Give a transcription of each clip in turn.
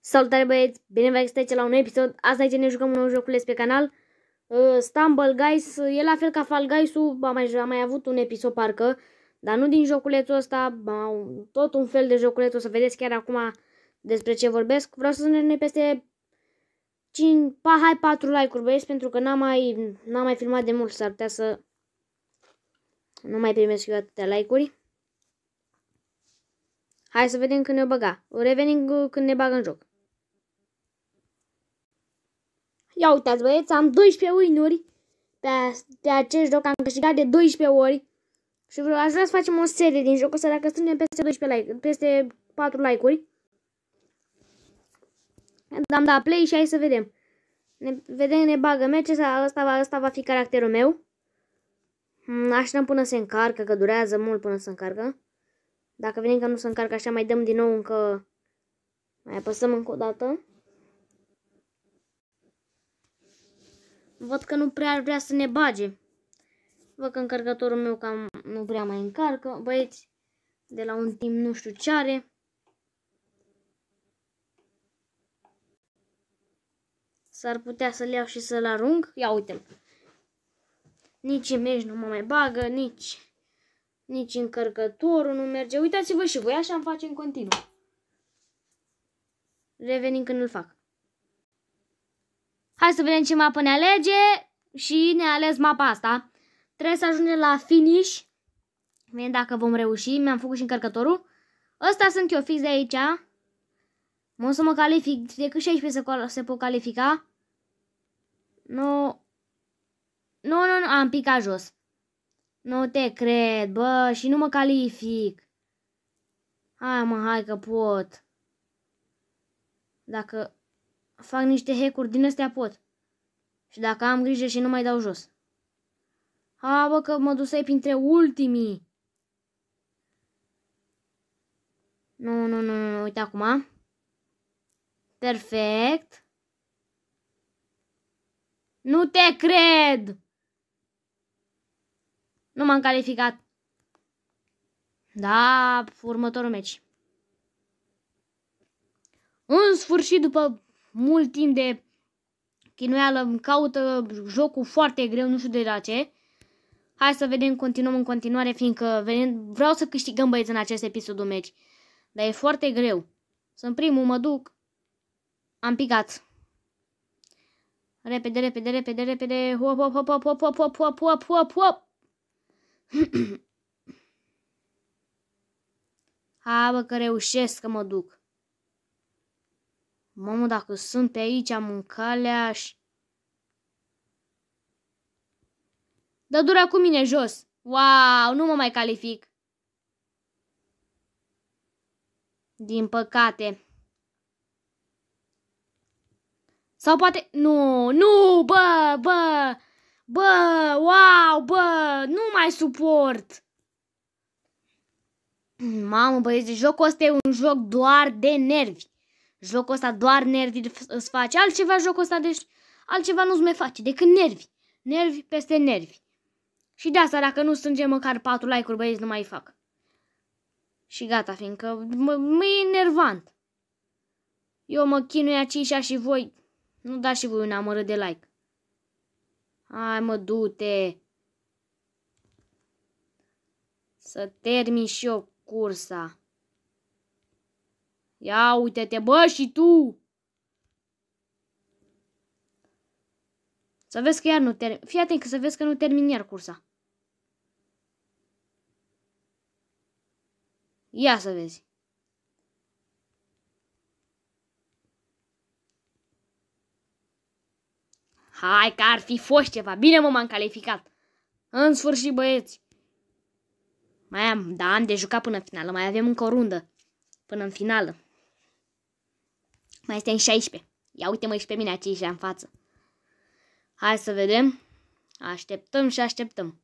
Salutare băieți, bine v-ați aici la un episod, azi aici ne jucăm un nou joculeț pe canal uh, Stumble Guys, uh, e la fel ca Fall Guys-ul, am mai, am mai avut un episod parcă Dar nu din joculețul ăsta, tot un fel de joculeț, o să vedeți chiar acum despre ce vorbesc Vreau să ne ne peste 5, pa, hai 4 like-uri băieți, pentru că n-am mai, am mai filmat de mult, s-ar putea să nu mai primesc eu atâtea like-uri. Hai să vedem când ne o băga. O Revenim când ne bagă în joc. Ia uitați băieți, am 12 win-uri. Pe, pe acest joc am câștigat de 12 ori. Și vreau, aș vrea să facem o serie din jocul ăsta dacă strângem peste, 12 like, peste 4 like-uri. Am dat play și hai să vedem. Ne vedem, ne bagă meci, ăsta, ăsta, ăsta va fi caracterul meu. Mm, Așteptăm până se încarcă, că durează mult până se încarcă. Dacă vine că nu se încarcă așa, mai dăm din nou încă... Mai apăsăm încă o dată. Văd că nu prea ar vrea să ne bage. Văd că încărcătorul meu cam nu prea mai încarcă. Băieți, de la un timp nu știu ce are. S-ar putea să-l iau și să-l arunc. Ia uite-l. Nici imeci nu mă mai bagă, nici, nici încărcătorul nu merge. Uitați-vă și voi, așa am face în continuu. Revenim când îl fac. Hai să vedem ce mapă ne alege și ne ales mapa asta. Trebuie să ajungem la finish. Vedem dacă vom reuși. Mi-am făcut și încărcătorul. Ăsta sunt eu fix de aici. Mă o să mă calific. Decât 16 se, pot califica. Nu... Nu, nu, nu, am picat jos. Nu te cred, bă, și nu mă calific. Hai, mă, hai că pot. Dacă fac niște hack din astea, pot. Și dacă am grijă și nu mai dau jos. Ha, bă, că mă dusai printre ultimii. Nu, nu, nu, nu, uite acum. Perfect. Nu te cred! Nu m-am calificat. Da, următorul meci. În sfârșit, după mult timp de chinuială, îmi caută jocul foarte greu, nu știu de la ce. Hai să vedem, continuăm în continuare, fiindcă venim, vreau să câștigăm băieți în acest episod de meci. Dar e foarte greu. Sunt primul, mă duc. Am picat. Repede, repede, repede, repede. Hop, hop, hop, hop, hop, hop, hop, hop, hop, hop. Hai bă că reușesc că mă duc. Mamă, dacă sunt pe aici, am în calea și... Dă dura cu mine jos! Wow, nu mă mai calific! Din păcate. Sau poate... Nu, nu, bă, bă! Bă, wow, bă, nu mai suport! Mamă, băieți, jocul ăsta e un joc doar de nervi. Jocul ăsta doar nervi îți face. Altceva jocul ăsta, deci altceva nu-ți mai face decât nervi. Nervi peste nervi. Și de asta, dacă nu strângem măcar 4 like-uri, băieți, nu mai fac. Și gata, fiindcă mă e enervant. Eu mă chinui aici și voi. Nu dați și voi un amără de like. Hai mă, du-te! Să termin și eu cursa. Ia uite-te, bă, și tu! Să vezi că iar nu termin. Fii atent că să vezi că nu termin iar cursa. Ia să vezi. Hai că ar fi fost ceva. Bine mă, m-am calificat. În sfârșit, băieți. Mai am, da, am de jucat până în finală. Mai avem încă o rundă. Până în finală. Mai este în 16. Ia uite-mă și pe mine aici în față. Hai să vedem. Așteptăm și așteptăm.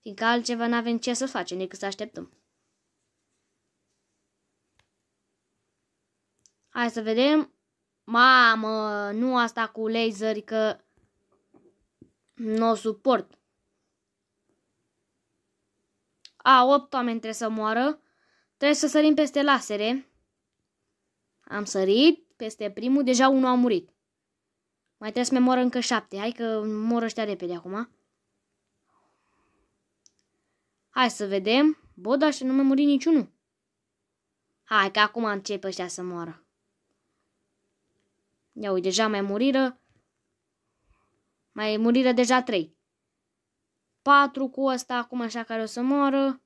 Fiindcă altceva n-avem ce să facem decât să așteptăm. Hai să vedem. Mamă, nu asta cu laser că nu o suport. A, 8 oameni trebuie să moară. Trebuie să sărim peste lasere. Am sărit peste primul, deja unul a murit. Mai trebuie să mai moră încă 7. Hai că mor ăștia repede acum. Hai să vedem. Bă, dar și nu mai muri niciunul. Hai că acum începe ăștia să moară. Ia uite, deja mai muriră. Mai muriră deja 3. 4 cu ăsta acum așa care o să moară.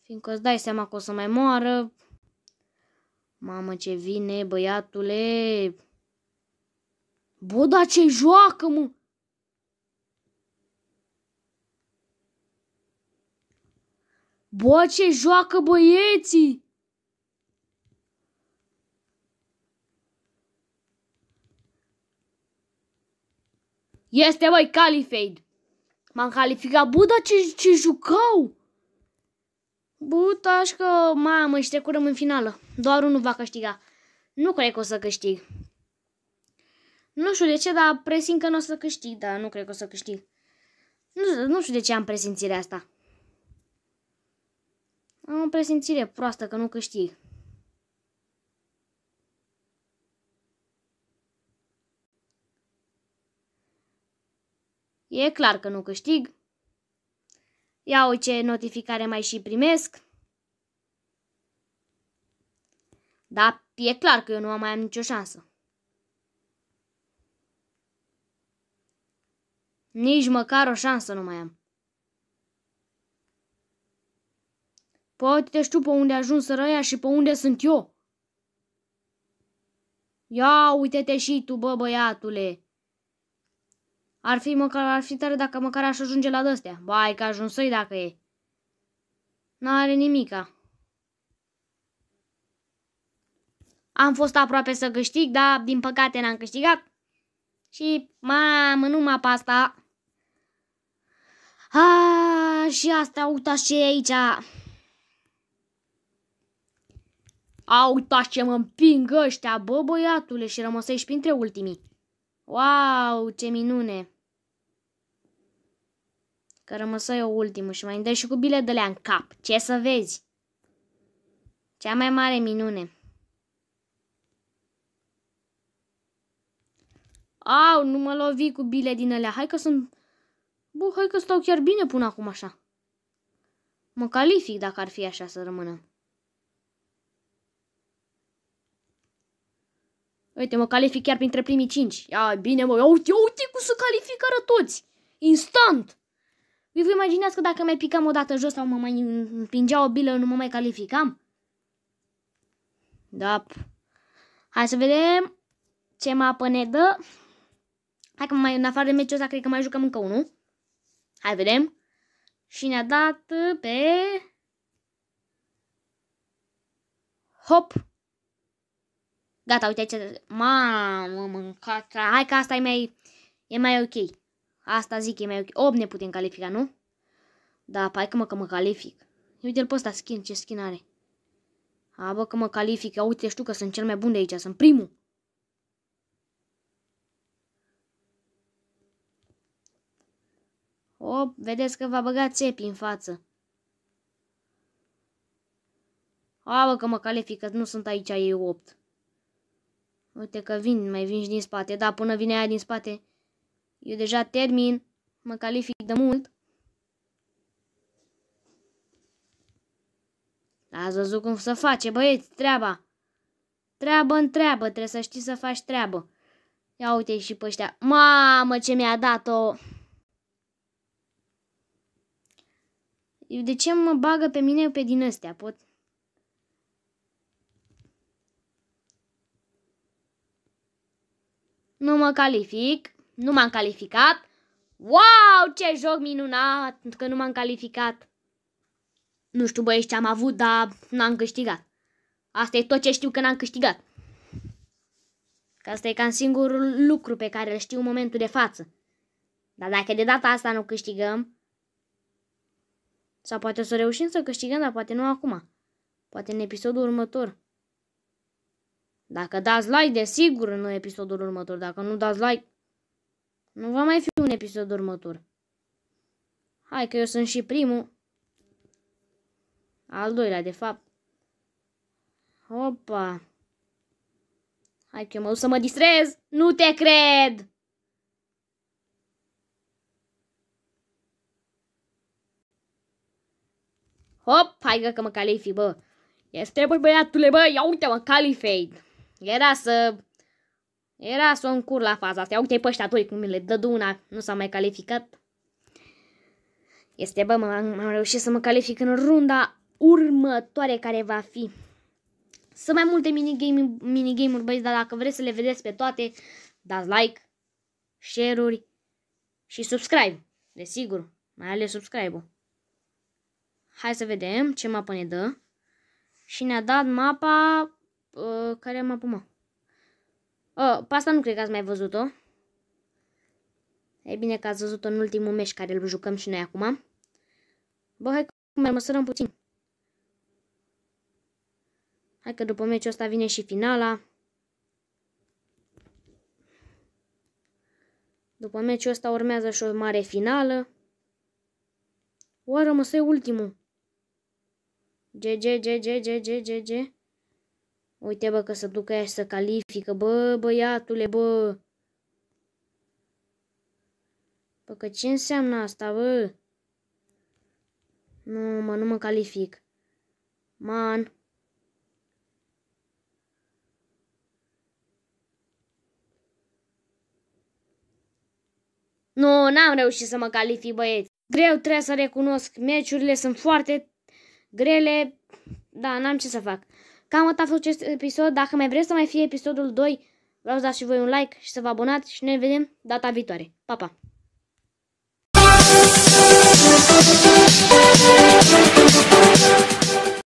Fiindcă îți dai seama că o să mai moară. Mamă ce vine băiatule. Bă, dar ce joacă mă! Bă, ce joacă băieții! Este, băi, Califade. M-am calificat. Bă, dar ce, ce jucau? Bă, tași că, mamă, și trecurăm în finală. Doar unul va câștiga. Nu cred că o să câștig. Nu știu de ce, dar presim că nu o să câștig, dar nu cred că o să câștig. Nu, nu știu de ce am presimțirea asta. Am o presimțire proastă că nu câștig. E clar că nu câștig. Ia o ce notificare mai și primesc. Da, e clar că eu nu am mai am nicio șansă. Nici măcar o șansă nu mai am. Poate știu pe unde ajuns răia și pe unde sunt eu. Ia uite-te și tu, bă băiatule. Ar fi, măcar, ar fi tare dacă măcar aș ajunge la dăstea. ai că ajuns să dacă e. N-are nimica. Am fost aproape să câștig, dar din păcate n-am câștigat. Și mamă, numai pe asta. A, și asta, uitați ce e aici. A, uitați ce mă împing ăștia, bă băiatule, și rămăsești printre ultimii. Wow, ce minune! Că rămăsă eu ultimul și mai dă și cu bilet de în cap. Ce să vezi? Cea mai mare minune. Au, nu mă lovi cu bile din alea. Hai că sunt... Bă, hai că stau chiar bine până acum așa. Mă calific dacă ar fi așa să rămână. Uite, mă calific chiar printre primii 5. Ia, bine, mă, ia uite, uite cum se califică toți. Instant. Vi vă imaginați că dacă mai picam o dată jos sau mă mai împingea o bilă, nu mă mai calificam? Da. Hai să vedem ce mapă ne dă. Hai că mai, în afară de meciul ăsta, cred că mai jucăm încă unul. Hai, vedem. Și ne-a dat pe... Hop! Gata, uite ce... Mamă, mâncat. Hai că asta e mai... E mai ok. Asta zic, e mai ok. 8 ne putem califica, nu? Da, pai că mă, că mă calific. Uite-l pe ăsta skin, ce skin are. A, bă, că mă calific. Ia uite, știu că sunt cel mai bun de aici. Sunt primul. O, vedeți că va băga țepi în față. A, bă, că mă calific, că nu sunt aici, e 8. Uite că vin, mai vin și din spate. Da, până vine aia din spate. Eu deja termin. Mă calific de mult. Ați văzut cum să face, băieți, treaba. treabă în treabă, trebuie să știi să faci treabă. Ia uite și pe ăștia. Mamă, ce mi-a dat-o! De ce mă bagă pe mine pe din astea? Pot... Nu mă calific. Nu m-am calificat. Wow, ce joc minunat! pentru Că nu m-am calificat. Nu știu băieți ce am avut, dar n-am câștigat. Asta e tot ce știu că n-am câștigat. Că asta e cam singurul lucru pe care îl știu în momentul de față. Dar dacă de data asta nu câștigăm, sau poate o să reușim să câștigăm, dar poate nu acum. Poate în episodul următor. Dacă dați like, desigur, în episodul următor. Dacă nu dați like, nu va mai fi un episod următor. Hai că eu sunt și primul. Al doilea, de fapt. Opa. Hai că eu mă duc să mă distrez. Nu te cred! Hop, hai că mă califi, bă. Este, bă, băiatule, bă, ia uite-mă, calific. Era să... Era să o încur la faza asta. Uite-i pe ăștia doi cum le dă una. Nu s-a mai calificat. Este, bă, m-am reușit să mă calific în runda următoare care va fi. Sunt mai multe minigame-uri, minigame băieți, dar dacă vreți să le vedeți pe toate, dați like, share-uri și subscribe. Desigur, mai ales subscribe-ul. Hai să vedem ce mapă ne dă. Și ne-a dat mapa Uh, care am apumat. Oh, pe asta nu cred că ați mai văzut-o. E bine că ați văzut-o în ultimul meci care îl jucăm și noi acum. Bă, hai că mai măsărăm puțin. Hai că după meciul ăsta vine și finala. După meciul ăsta urmează și o mare finală. Oare mă să ultimul? GG, GG, GG, GG. Uite, bă, că se ducă aia și se califică. Bă, băiatule, bă! Bă, că ce înseamnă asta, bă? Nu, mă, nu mă calific. Man. Nu, n-am reușit să mă calific, băieți. Greu trebuie să recunosc. Meciurile sunt foarte grele. Da, n-am ce să fac. Cam atât a fost acest episod. Dacă mai vreți să mai fie episodul 2, vreau să dați și voi un like și să vă abonați și ne vedem data viitoare. Pa, pa!